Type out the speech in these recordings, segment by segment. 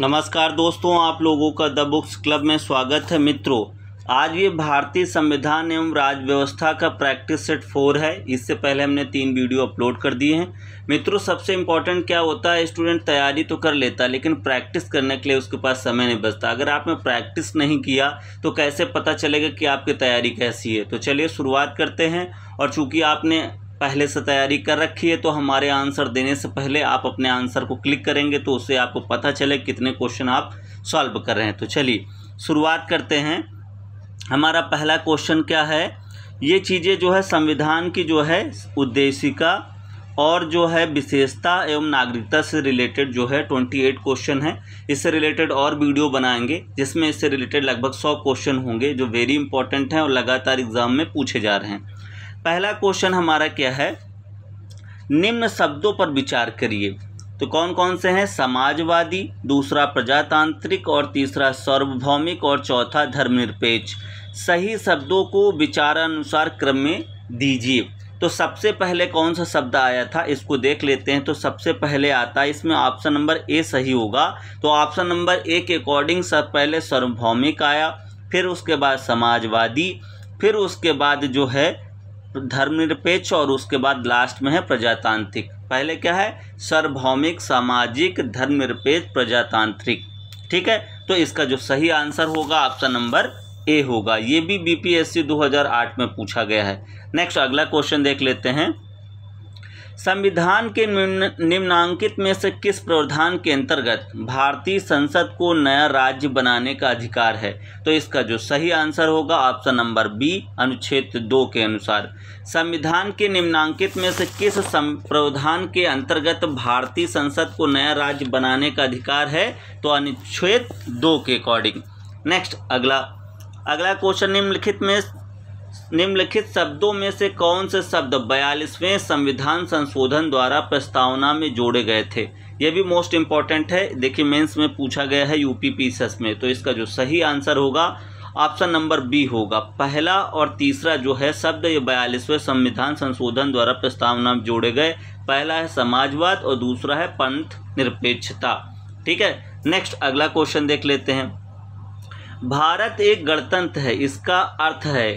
नमस्कार दोस्तों आप लोगों का द बुक्स क्लब में स्वागत है मित्रों आज ये भारतीय संविधान एवं राज्य व्यवस्था का प्रैक्टिस सेट फोर है इससे पहले हमने तीन वीडियो अपलोड कर दिए हैं मित्रों सबसे इम्पॉर्टेंट क्या होता है स्टूडेंट तैयारी तो कर लेता लेकिन प्रैक्टिस करने के लिए उसके पास समय नहीं बचता अगर आपने प्रैक्टिस नहीं किया तो कैसे पता चलेगा कि आपकी तैयारी कैसी है तो चलिए शुरुआत करते हैं और चूँकि आपने पहले से तैयारी कर रखी है तो हमारे आंसर देने से पहले आप अपने आंसर को क्लिक करेंगे तो उससे आपको पता चले कितने क्वेश्चन आप सॉल्व कर रहे हैं तो चलिए शुरुआत करते हैं हमारा पहला क्वेश्चन क्या है ये चीज़ें जो है संविधान की जो है उद्देशिका और जो है विशेषता एवं नागरिकता से रिलेटेड जो है ट्वेंटी एट क्वेश्चन है इससे रिलेटेड और वीडियो बनाएंगे जिसमें इससे रिलेटेड लगभग सौ क्वेश्चन होंगे जो वेरी इंपॉर्टेंट हैं और लगातार एग्ज़ाम में पूछे जा रहे हैं पहला क्वेश्चन हमारा क्या है निम्न शब्दों पर विचार करिए तो कौन कौन से हैं समाजवादी दूसरा प्रजातांत्रिक और तीसरा सार्वभौमिक और चौथा धर्मनिरपेक्ष सही शब्दों को विचारानुसार क्रम में दीजिए तो सबसे पहले कौन सा शब्द आया था इसको देख लेते हैं तो सबसे पहले आता है इसमें ऑप्शन नंबर ए सही होगा तो ऑप्शन नंबर ए के अकॉर्डिंग सब पहले सार्वभौमिक आया फिर उसके बाद समाजवादी फिर उसके बाद जो है धर्मनिरपेक्ष और उसके बाद लास्ट में है प्रजातांत्रिक पहले क्या है सार्वभौमिक सामाजिक धर्मनिरपेक्ष प्रजातांत्रिक ठीक है तो इसका जो सही आंसर होगा आपका नंबर ए होगा ये भी बीपीएससी 2008 में पूछा गया है नेक्स्ट अगला क्वेश्चन देख लेते हैं संविधान के निम्नांकित में से किस प्रावधान के अंतर्गत भारतीय संसद को नया राज्य बनाने का अधिकार है तो इसका जो सही आंसर होगा ऑप्शन नंबर बी अनुच्छेद दो के अनुसार संविधान के निम्नांकित में से किस प्रावधान के अंतर्गत भारतीय संसद को नया राज्य बनाने का अधिकार है तो अनुच्छेद दो के अकॉर्डिंग नेक्स्ट अगला अगला क्वेश्चन निम्नलिखित में निम्नलिखित शब्दों में से कौन से शब्द बयालीसवें संविधान संशोधन द्वारा प्रस्तावना में जोड़े गए थे यह भी मोस्ट इम्पॉर्टेंट है देखिए मेंस में पूछा गया है यूपी पीसेस में तो इसका जो सही आंसर होगा ऑप्शन नंबर बी होगा पहला और तीसरा जो है शब्द ये बयालीसवें संविधान संशोधन द्वारा प्रस्तावना में जोड़े गए पहला है समाजवाद और दूसरा है पंथ निरपेक्षता ठीक है नेक्स्ट अगला क्वेश्चन देख लेते हैं भारत एक गणतंत्र है इसका अर्थ है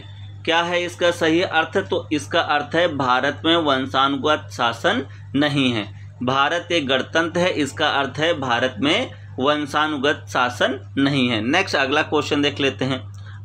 क्या है इसका सही अर्थ तो इसका अर्थ है भारत में वंशानुगत शासन नहीं है भारत एक गणतंत्र है इसका अर्थ है भारत में वंशानुगत शासन नहीं है नेक्स्ट अगला क्वेश्चन देख लेते हैं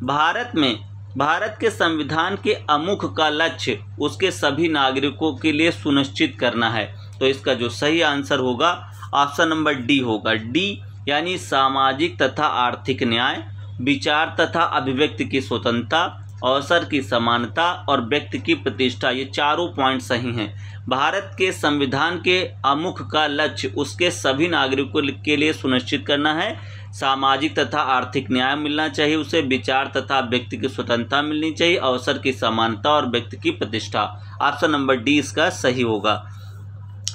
भारत में भारत के संविधान के अमुख का लक्ष्य उसके सभी नागरिकों के लिए सुनिश्चित करना है तो इसका जो सही आंसर होगा ऑप्शन नंबर डी होगा डी यानी सामाजिक तथा आर्थिक न्याय विचार तथा अभिव्यक्ति की स्वतंत्रता अवसर की समानता और व्यक्ति की प्रतिष्ठा ये चारों पॉइंट सही हैं भारत के संविधान के अमुख का लक्ष्य उसके सभी नागरिकों के लिए सुनिश्चित करना है सामाजिक तथा आर्थिक न्याय मिलना चाहिए उसे विचार तथा व्यक्ति की स्वतंत्रता मिलनी चाहिए अवसर की समानता और व्यक्ति की प्रतिष्ठा ऑप्शन नंबर डी इसका सही होगा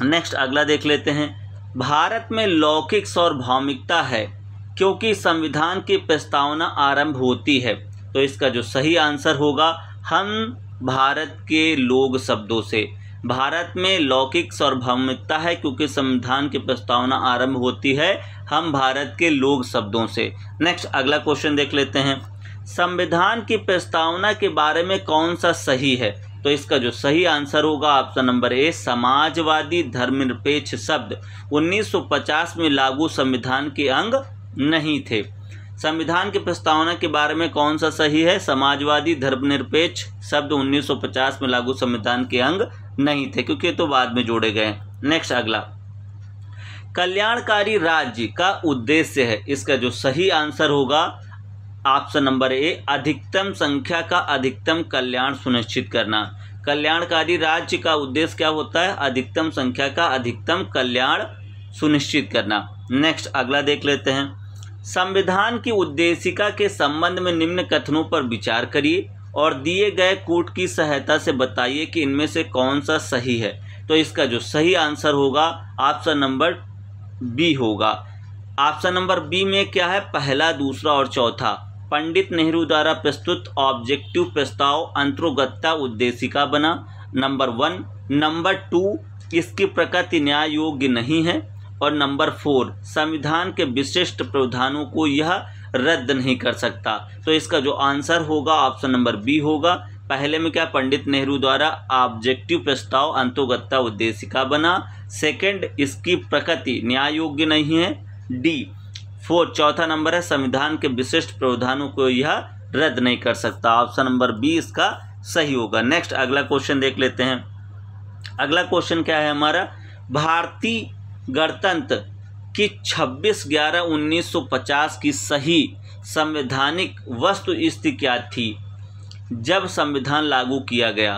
नेक्स्ट अगला देख लेते हैं भारत में लौकिक सौरभौमिकता है क्योंकि संविधान की प्रस्तावना आरंभ होती है तो इसका जो सही आंसर होगा हम भारत के लोग शब्दों से भारत में लौकिक सार्वभौमिकता है क्योंकि संविधान की प्रस्तावना आरंभ होती है हम भारत के लोग शब्दों से नेक्स्ट अगला क्वेश्चन देख लेते हैं संविधान की प्रस्तावना के बारे में कौन सा सही है तो इसका जो सही आंसर होगा ऑप्शन नंबर ए समाजवादी धर्मनिरपेक्ष शब्द 1950 में लागू संविधान के अंग नहीं थे संविधान की प्रस्तावना के बारे में कौन सा सही है समाजवादी धर्मनिरपेक्ष शब्द 1950 में लागू संविधान के अंग नहीं थे क्योंकि ये तो बाद में जोड़े गए नेक्स्ट अगला कल्याणकारी राज्य का उद्देश्य है इसका जो सही आंसर होगा ऑप्शन नंबर ए अधिकतम संख्या का अधिकतम कल्याण सुनिश्चित करना कल्याणकारी राज्य का उद्देश्य क्या होता है अधिकतम संख्या का अधिकतम कल्याण सुनिश्चित करना नेक्स्ट अगला देख लेते हैं संविधान की उद्देशिका के संबंध में निम्न कथनों पर विचार करिए और दिए गए कोट की सहायता से बताइए कि इनमें से कौन सा सही है तो इसका जो सही आंसर होगा ऑप्शन नंबर बी होगा ऑप्शन नंबर बी में क्या है पहला दूसरा और चौथा पंडित नेहरू द्वारा प्रस्तुत ऑब्जेक्टिव प्रस्ताव अंतर्गतता उद्देशिका बना नंबर वन नंबर टू इसकी प्रकृति न्याय योग्य नहीं है और नंबर फोर संविधान के विशिष्ट प्रावधानों को यह रद्द नहीं कर सकता तो इसका जो आंसर होगा ऑप्शन नंबर बी होगा पहले में क्या पंडित नेहरू द्वारा ऑब्जेक्टिव प्रस्ताव अंतोगत्ता का बना सेकंड इसकी प्रकृति न्याय योग्य नहीं है डी फोर चौथा नंबर है संविधान के विशिष्ट प्रावधानों को यह रद्द नहीं कर सकता ऑप्शन नंबर बी इसका सही होगा नेक्स्ट अगला क्वेश्चन देख लेते हैं अगला क्वेश्चन क्या है हमारा भारतीय गणतंत्र की 26 ग्यारह 1950 की सही संवैधानिक वस्तु स्थिति क्या थी जब संविधान लागू किया गया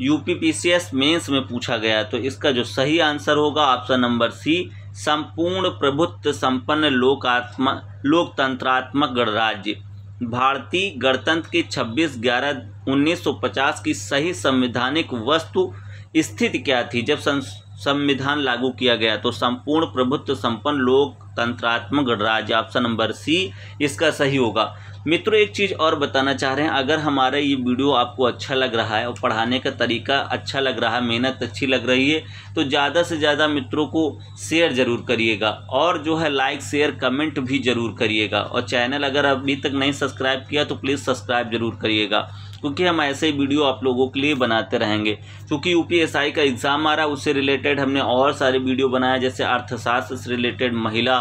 U P P C S mains में पूछा गया तो इसका जो सही आंसर होगा ऑप्शन नंबर सी संपूर्ण प्रभुत्व संपन्न लोकात्म लोकतंत्रात्मक गणराज्य भारतीय गणतंत्र के 26 ग्यारह 1950 की सही संवैधानिक वस्तु स्थिति क्या थी जब संस संविधान लागू किया गया तो संपूर्ण प्रभुत्व संपन्न लोकतंत्रात्मक राज्य ऑप्शन नंबर सी इसका सही होगा मित्रों एक चीज़ और बताना चाह रहे हैं अगर हमारा ये वीडियो आपको अच्छा लग रहा है और पढ़ाने का तरीका अच्छा लग रहा है मेहनत अच्छी लग रही है तो ज़्यादा से ज़्यादा मित्रों को शेयर ज़रूर करिएगा और जो है लाइक शेयर कमेंट भी ज़रूर करिएगा और चैनल अगर अभी तक नहीं सब्सक्राइब किया तो प्लीज़ सब्सक्राइब ज़रूर करिएगा क्योंकि हम ऐसे ही वीडियो आप लोगों के लिए बनाते रहेंगे क्योंकि यू का एग्ज़ाम आ रहा है उससे रिलेटेड हमने और सारे वीडियो बनाए जैसे अर्थशास्त्र से रिलेटेड महिला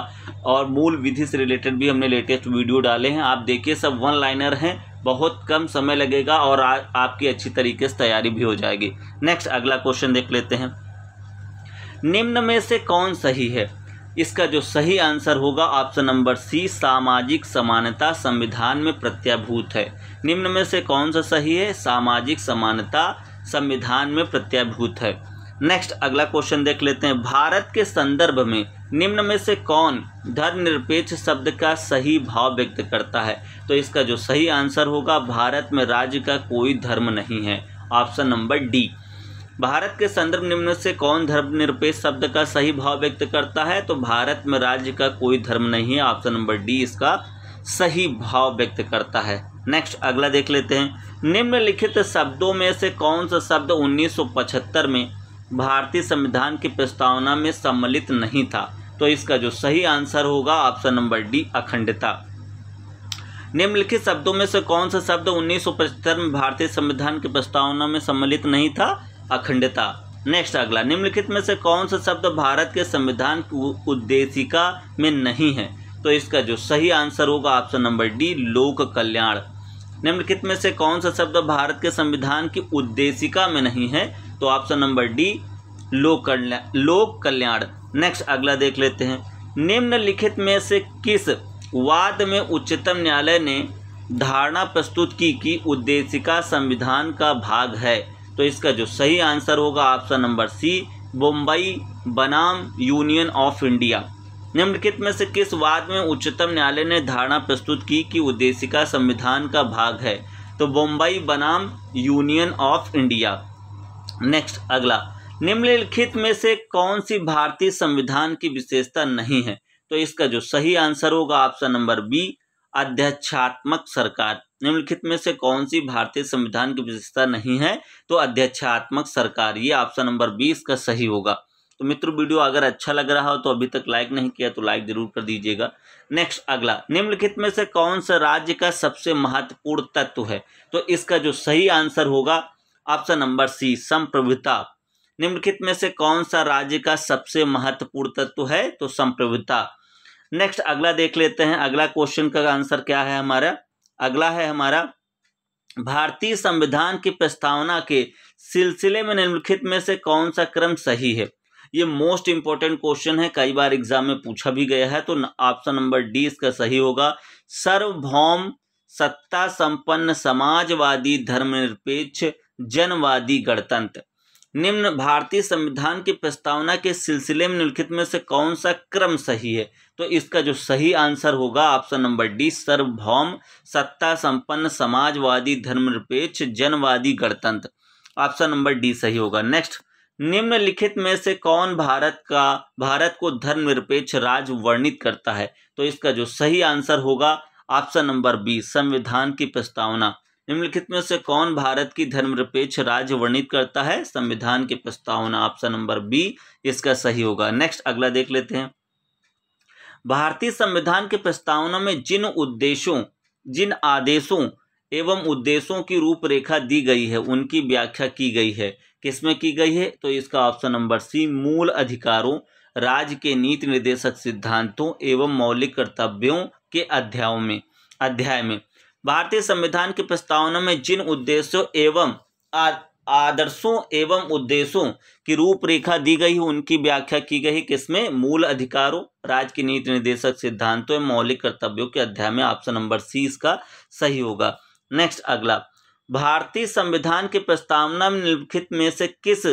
और मूल विधि से रिलेटेड भी हमने लेटेस्ट वीडियो डाले हैं आप देखिए सब वन लाइनर हैं बहुत कम समय लगेगा और आ, आपकी अच्छी तरीके से तैयारी भी हो जाएगी नेक्स्ट अगला क्वेश्चन देख लेते हैं निम्न में से कौन सही है इसका जो सही आंसर होगा ऑप्शन नंबर सी सामाजिक समानता संविधान में प्रत्याभूत है निम्न में से कौन सा सही है सामाजिक समानता संविधान में प्रत्याभूत है नेक्स्ट अगला क्वेश्चन देख लेते हैं भारत के संदर्भ में निम्न में से कौन धर्मनिरपेक्ष शब्द का सही भाव व्यक्त करता है तो इसका जो सही आंसर होगा भारत में राज्य का कोई धर्म नहीं है ऑप्शन नंबर डी भारत के संदर्भ निम्न से कौन धर्मनिरपेक्ष शब्द का सही भाव व्यक्त करता है तो भारत में राज्य का कोई धर्म नहीं है ऑप्शन नंबर डी इसका सही भाव व्यक्त करता है नेक्स्ट अगला देख लेते हैं निम्नलिखित शब्दों में से कौन सा शब्द 1975 में भारतीय संविधान की प्रस्तावना में सम्मिलित नहीं था तो इसका जो सही आंसर होगा ऑप्शन नंबर डी अखंडता निम्नलिखित शब्दों में से कौन सा शब्द 1975 में भारतीय संविधान की प्रस्तावना में सम्मिलित नहीं था अखंडता नेक्स्ट अगला निम्नलिखित में से कौन सा शब्द भारत के संविधान की उद्देशिका में नहीं है तो इसका जो सही आंसर होगा ऑप्शन नंबर डी लोक कल्याण निम्नलिखित में से कौन सा शब्द भारत के संविधान की उद्देशिका में नहीं है तो ऑप्शन नंबर डी लोक कल्याण लोक कल्याण नेक्स्ट अगला देख लेते हैं निम्नलिखित में से किस वाद में उच्चतम न्यायालय ने धारणा प्रस्तुत की कि उद्देशिका संविधान का भाग है तो इसका जो सही आंसर होगा ऑप्शन नंबर सी बम्बई बनाम यूनियन ऑफ इंडिया निम्नलिखित में से किस वाद में उच्चतम न्यायालय ने धारणा प्रस्तुत की कि उद्देशिका संविधान का भाग है तो बम्बई बनाम यूनियन ऑफ इंडिया नेक्स्ट अगला निम्नलिखित में से कौन सी भारतीय संविधान की विशेषता नहीं है तो इसका जो सही आंसर होगा ऑप्शन नंबर बी अध्यक्षात्मक सरकार निम्नलिखित में से कौन सी भारतीय संविधान की विशेषता नहीं है तो अध्यक्षात्मक सरकार ये ऑप्शन नंबर बीस का सही होगा तो मित्र वीडियो अगर अच्छा लग रहा हो तो अभी तक लाइक नहीं किया तो लाइक जरूर कर दीजिएगा नेक्स्ट अगला निम्नलिखित में से कौन सा राज्य का सबसे महत्वपूर्ण तत्व है तो इसका जो सही आंसर होगा ऑप्शन नंबर सी संप्रभुता निम्नलिखित में से कौन सा राज्य का सबसे महत्वपूर्ण तत्व है तो संप्रभुता नेक्स्ट अगला देख लेते हैं अगला क्वेश्चन का आंसर क्या है हमारा अगला है हमारा भारतीय संविधान की प्रस्तावना के सिलसिले में निम्नलिखित में से कौन सा क्रम सही है ये मोस्ट इंपॉर्टेंट क्वेश्चन है कई बार एग्जाम में पूछा भी गया है तो ऑप्शन नंबर डी इसका सही होगा सर्वभौम सत्ता संपन्न समाजवादी धर्मनिरपेक्ष जनवादी गणतंत्र निम्न भारतीय संविधान की प्रस्तावना के सिलसिले में निम्नलिखित में से कौन सा क्रम सही है तो इसका जो सही आंसर होगा ऑप्शन नंबर डी सर्वभौम सत्ता संपन्न समाजवादी धर्मनिरपेक्ष जनवादी गणतंत्र ऑप्शन नंबर डी सही होगा नेक्स्ट निम्नलिखित में से कौन भारत का भारत को धर्मनिरपेक्ष राज्य वर्णित करता है तो इसका जो सही आंसर होगा ऑप्शन नंबर बी संविधान की प्रस्तावना निम्नलिखित में से कौन भारत की धर्मनिरपेक्ष राज्य वर्णित करता है संविधान की प्रस्तावना ऑप्शन नंबर बी इसका सही होगा नेक्स्ट अगला देख लेते हैं भारतीय संविधान की प्रस्तावना में जिन उद्देश्यों जिन आदेशों एवं उद्देश्यों की रूपरेखा दी गई है उनकी व्याख्या की गई है किसमें की गई है तो इसका ऑप्शन नंबर सी मूल अधिकारों राज्य के नीति निर्देशक सिद्धांतों एवं मौलिक कर्तव्यों के अध्यायों में अध्याय में भारतीय संविधान की प्रस्तावना में जिन उद्देश्यों एवं आदर्शों एवं उद्देश्यों की रूपरेखा दी गई है उनकी व्याख्या की गई किसमें मूल अधिकारों राज्य की नीति निर्देशक सिद्धांतों एवं मौलिक कर्तव्यों के अध्याय में ऑप्शन नंबर सी इसका सही होगा नेक्स्ट अगला भारतीय संविधान की प्रस्तावना में निम्नलिखित में से किस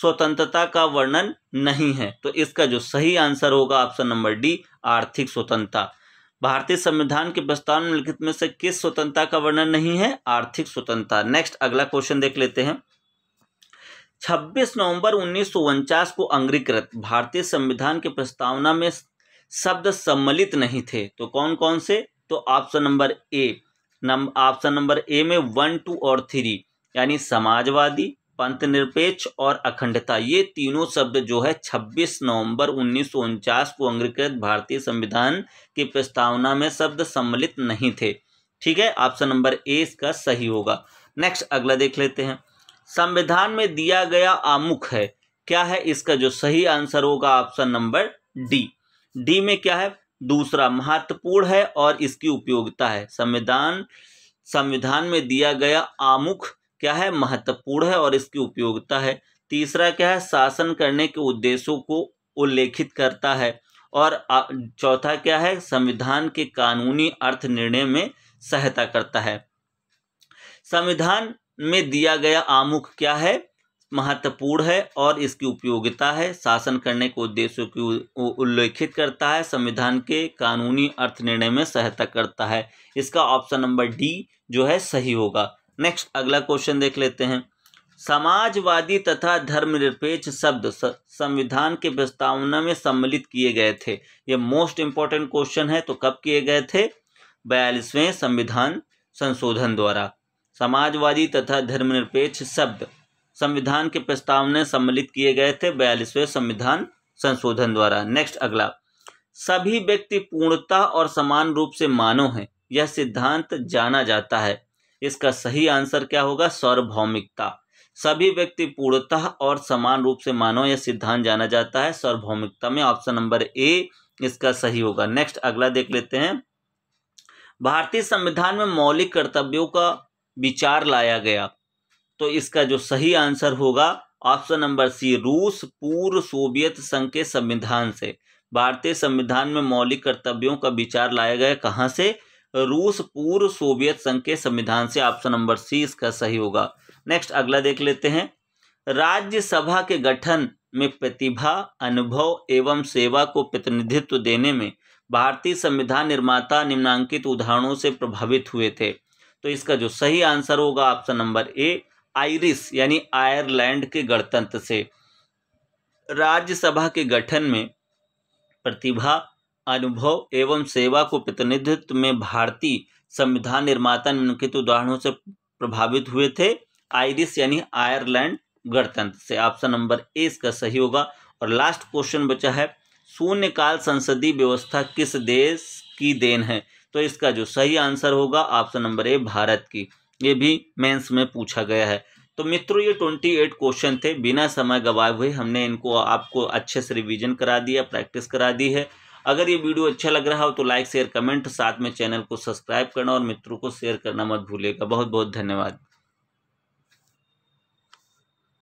स्वतंत्रता का वर्णन नहीं है तो इसका जो सही आंसर होगा ऑप्शन नंबर डी आर्थिक स्वतंत्रता भारतीय संविधान के प्रस्ताव निम्नलिखित में से किस स्वतंत्रता का वर्णन नहीं है आर्थिक स्वतंत्रता नेक्स्ट अगला क्वेश्चन देख लेते हैं 26 नवंबर उन्नीस को अंग्रीकृत भारतीय संविधान के प्रस्तावना में शब्द सम्मिलित नहीं थे तो कौन कौन से तो option number A number option number A में वन टू और थ्री यानी समाजवादी पंथ निरपेक्ष और अखंडता ये तीनों शब्द जो है 26 नवंबर उन्नीस को अंग्रीकृत भारतीय संविधान की प्रस्तावना में शब्द सम्मिलित नहीं थे ठीक है ऑप्शन नंबर ए इसका सही होगा नेक्स्ट अगला देख लेते हैं संविधान में दिया गया आमुख है क्या है इसका जो सही आंसर होगा ऑप्शन नंबर डी डी में क्या है दूसरा महत्वपूर्ण है और इसकी उपयोगिता है संविधान संविधान में दिया गया आमुख क्या है महत्वपूर्ण है और इसकी उपयोगिता है तीसरा क्या है शासन करने के उद्देश्यों को उल्लेखित करता है और चौथा क्या है संविधान के कानूनी अर्थ निर्णय में सहायता करता है संविधान में दिया गया आमुख क्या है महत्वपूर्ण है और इसकी उपयोगिता है शासन करने के उद्देश्यों की उल्लेखित करता है संविधान के कानूनी अर्थ निर्णय में सहायता करता है इसका ऑप्शन नंबर डी जो है सही होगा नेक्स्ट अगला क्वेश्चन देख लेते हैं समाजवादी तथा धर्मनिरपेक्ष शब्द संविधान के प्रस्तावना में सम्मिलित किए गए थे ये मोस्ट इंपॉर्टेंट क्वेश्चन है तो कब किए गए थे बयालीसवें संविधान संशोधन द्वारा समाजवादी तथा धर्मनिरपेक्ष शब्द संविधान के प्रस्तावना सम्मिलित किए गए थे बयालीसवें संविधान संशोधन द्वारा नेक्स्ट अगला सभी व्यक्ति पूर्णता और समान रूप से मानव हैं यह सिद्धांत जाना जाता है इसका सही आंसर क्या होगा सार्वभौमिकता सभी व्यक्ति पूर्णतः और समान रूप से मानव यह सिद्धांत जाना जाता है सार्वभौमिकता में ऑप्शन नंबर ए इसका सही होगा नेक्स्ट अगला देख लेते हैं भारतीय संविधान में मौलिक कर्तव्यों का विचार लाया गया तो इसका जो सही आंसर होगा ऑप्शन नंबर सी रूस पूर्व सोवियत संघ के संविधान से भारतीय संविधान में मौलिक कर्तव्यों का विचार लाया गया कहाँ से रूस पूर्व सोवियत संघ के संविधान से ऑप्शन नंबर सी इसका सही होगा नेक्स्ट अगला देख लेते हैं राज्यसभा के गठन में प्रतिभा अनुभव एवं सेवा को प्रतिनिधित्व देने में भारतीय संविधान निर्माता निम्नांकित उदाहरणों से प्रभावित हुए थे तो इसका जो सही आंसर होगा ऑप्शन नंबर ए आयरिस यानी आयरलैंड के गणतंत्र से राज्यसभा के गठन में प्रतिभा अनुभव एवं सेवा को प्रतिनिधित्व में भारतीय संविधान निर्माता निम्नलिखित उदाहरणों से प्रभावित हुए थे आयरिस यानी आयरलैंड गणतंत्र से ऑप्शन नंबर ए इसका सही होगा और लास्ट क्वेश्चन बचा है शून्यकाल संसदीय व्यवस्था किस देश की देन है तो इसका जो सही आंसर होगा ऑप्शन नंबर ए भारत की ये भी मेंस में पूछा गया है तो मित्रों ये ट्वेंटी एट क्वेश्चन थे बिना समय गवाए हुए हमने इनको आपको अच्छे से रिवीजन करा दिया प्रैक्टिस करा दी है अगर ये वीडियो अच्छा लग रहा हो तो लाइक शेयर कमेंट साथ में चैनल को सब्सक्राइब करना और मित्रों को शेयर करना मत भूलिएगा बहुत बहुत धन्यवाद